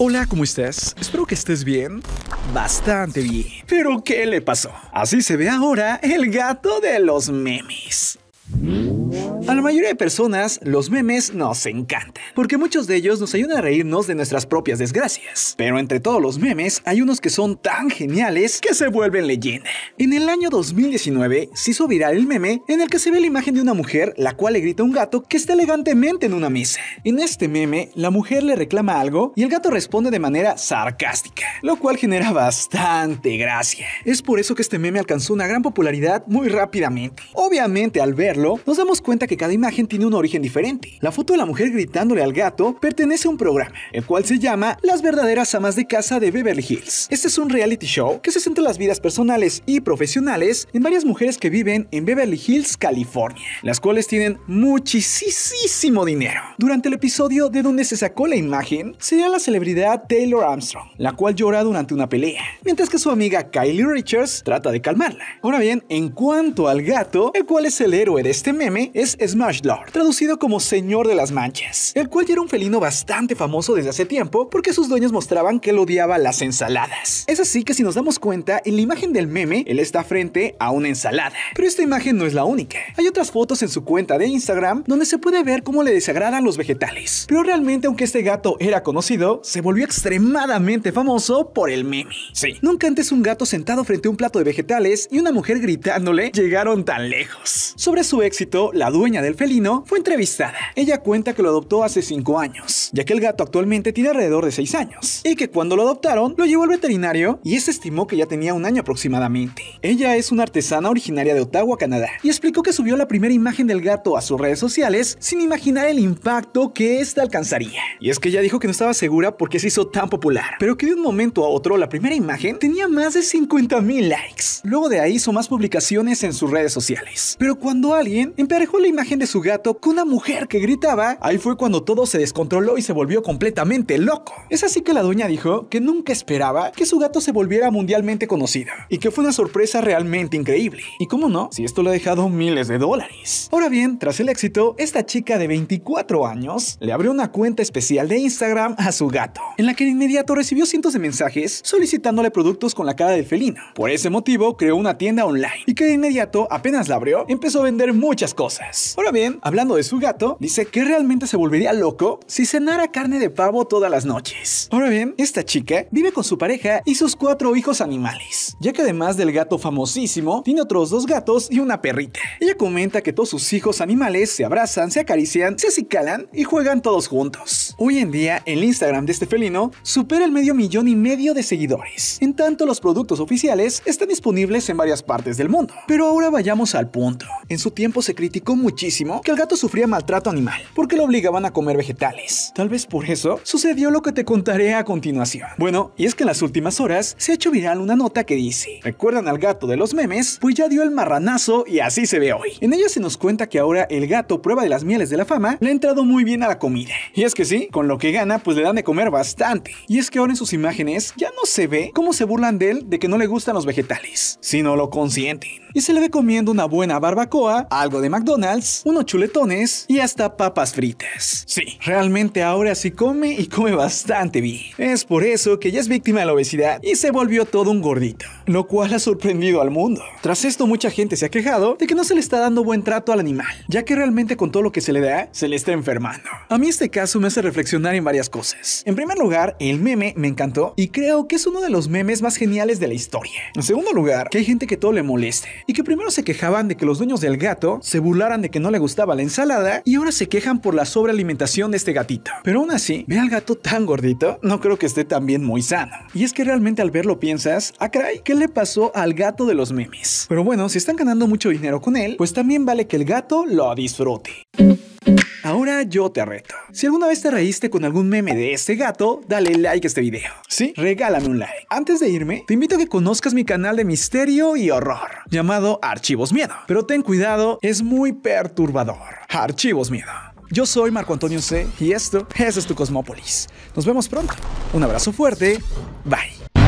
Hola, ¿cómo estás? Espero que estés bien. Bastante bien. ¿Pero qué le pasó? Así se ve ahora el gato de los memes la mayoría de personas, los memes nos encantan, porque muchos de ellos nos ayudan a reírnos de nuestras propias desgracias. Pero entre todos los memes, hay unos que son tan geniales que se vuelven leyenda. En el año 2019 se hizo viral el meme en el que se ve la imagen de una mujer la cual le grita a un gato que está elegantemente en una mesa. En este meme, la mujer le reclama algo y el gato responde de manera sarcástica, lo cual genera bastante gracia. Es por eso que este meme alcanzó una gran popularidad muy rápidamente. Obviamente, al verlo, nos damos cuenta que cada imagen tiene un origen diferente. La foto de la mujer gritándole al gato pertenece a un programa, el cual se llama Las verdaderas amas de casa de Beverly Hills. Este es un reality show que se centra en las vidas personales y profesionales en varias mujeres que viven en Beverly Hills, California, las cuales tienen muchísimo dinero. Durante el episodio de donde se sacó la imagen, sería la celebridad Taylor Armstrong, la cual llora durante una pelea, mientras que su amiga Kylie Richards trata de calmarla. Ahora bien, en cuanto al gato, el cual es el héroe de este meme, es Lord, traducido como Señor de las Manchas, el cual ya era un felino bastante famoso desde hace tiempo porque sus dueños mostraban que él odiaba las ensaladas. Es así que si nos damos cuenta, en la imagen del meme, él está frente a una ensalada. Pero esta imagen no es la única. Hay otras fotos en su cuenta de Instagram donde se puede ver cómo le desagradan los vegetales. Pero realmente, aunque este gato era conocido, se volvió extremadamente famoso por el meme. Sí, nunca antes un gato sentado frente a un plato de vegetales y una mujer gritándole llegaron tan lejos. Sobre su éxito, la dueña de el felino, fue entrevistada. Ella cuenta que lo adoptó hace 5 años, ya que el gato actualmente tiene alrededor de 6 años, y que cuando lo adoptaron lo llevó al veterinario y este estimó que ya tenía un año aproximadamente. Ella es una artesana originaria de Ottawa, Canadá, y explicó que subió la primera imagen del gato a sus redes sociales sin imaginar el impacto que ésta alcanzaría. Y es que ella dijo que no estaba segura por qué se hizo tan popular, pero que de un momento a otro la primera imagen tenía más de 50 mil likes. Luego de ahí hizo más publicaciones en sus redes sociales. Pero cuando alguien emparejó la imagen de su gato con una mujer que gritaba, ahí fue cuando todo se descontroló y se volvió completamente loco. Es así que la dueña dijo que nunca esperaba que su gato se volviera mundialmente conocido, y que fue una sorpresa realmente increíble. Y cómo no, si esto le ha dejado miles de dólares. Ahora bien, tras el éxito, esta chica de 24 años le abrió una cuenta especial de Instagram a su gato, en la que de inmediato recibió cientos de mensajes solicitándole productos con la cara del felino. Por ese motivo, creó una tienda online y que de inmediato, apenas la abrió, empezó a vender muchas cosas bien, hablando de su gato, dice que realmente se volvería loco si cenara carne de pavo todas las noches. Ahora bien, esta chica vive con su pareja y sus cuatro hijos animales, ya que además del gato famosísimo, tiene otros dos gatos y una perrita. Ella comenta que todos sus hijos animales se abrazan, se acarician, se acicalan y juegan todos juntos. Hoy en día, el Instagram de este felino supera el medio millón y medio de seguidores. En tanto, los productos oficiales están disponibles en varias partes del mundo. Pero ahora vayamos al punto. En su tiempo se criticó muchísimo que el gato sufría maltrato animal, porque lo obligaban a comer vegetales. Tal vez por eso sucedió lo que te contaré a continuación. Bueno, y es que en las últimas horas se ha hecho viral una nota que dice, ¿recuerdan al gato de los memes? Pues ya dio el marranazo y así se ve hoy. En ella se nos cuenta que ahora el gato prueba de las mieles de la fama le ha entrado muy bien a la comida. Y es que sí, con lo que gana pues le dan de comer bastante. Y es que ahora en sus imágenes ya no se ve cómo se burlan de él de que no le gustan los vegetales, sino lo consienten y se le ve comiendo una buena barbacoa, algo de McDonald's, unos chuletones y hasta papas fritas. Sí, realmente ahora sí come y come bastante bien. Es por eso que ya es víctima de la obesidad y se volvió todo un gordito, lo cual ha sorprendido al mundo. Tras esto mucha gente se ha quejado de que no se le está dando buen trato al animal, ya que realmente con todo lo que se le da, se le está enfermando. A mí este caso me hace reflexionar en varias cosas. En primer lugar, el meme me encantó y creo que es uno de los memes más geniales de la historia. En segundo lugar, que hay gente que todo le moleste y que primero se quejaban de que los dueños del gato se burlaran de que no le gustaba la ensalada y ahora se quejan por la sobrealimentación de este gatito. Pero aún así, ve al gato tan gordito, no creo que esté también muy sano. Y es que realmente al verlo piensas, ah, ¿qué le pasó al gato de los memes? Pero bueno, si están ganando mucho dinero con él, pues también vale que el gato lo disfrute. Ahora yo te reto. Si alguna vez te reíste con algún meme de este gato, dale like a este video. Sí, regálame un like. Antes de irme, te invito a que conozcas mi canal de misterio y horror, llamado Archivos Miedo. Pero ten cuidado, es muy perturbador. Archivos Miedo. Yo soy Marco Antonio C y esto, es tu Cosmópolis. Nos vemos pronto. Un abrazo fuerte. Bye.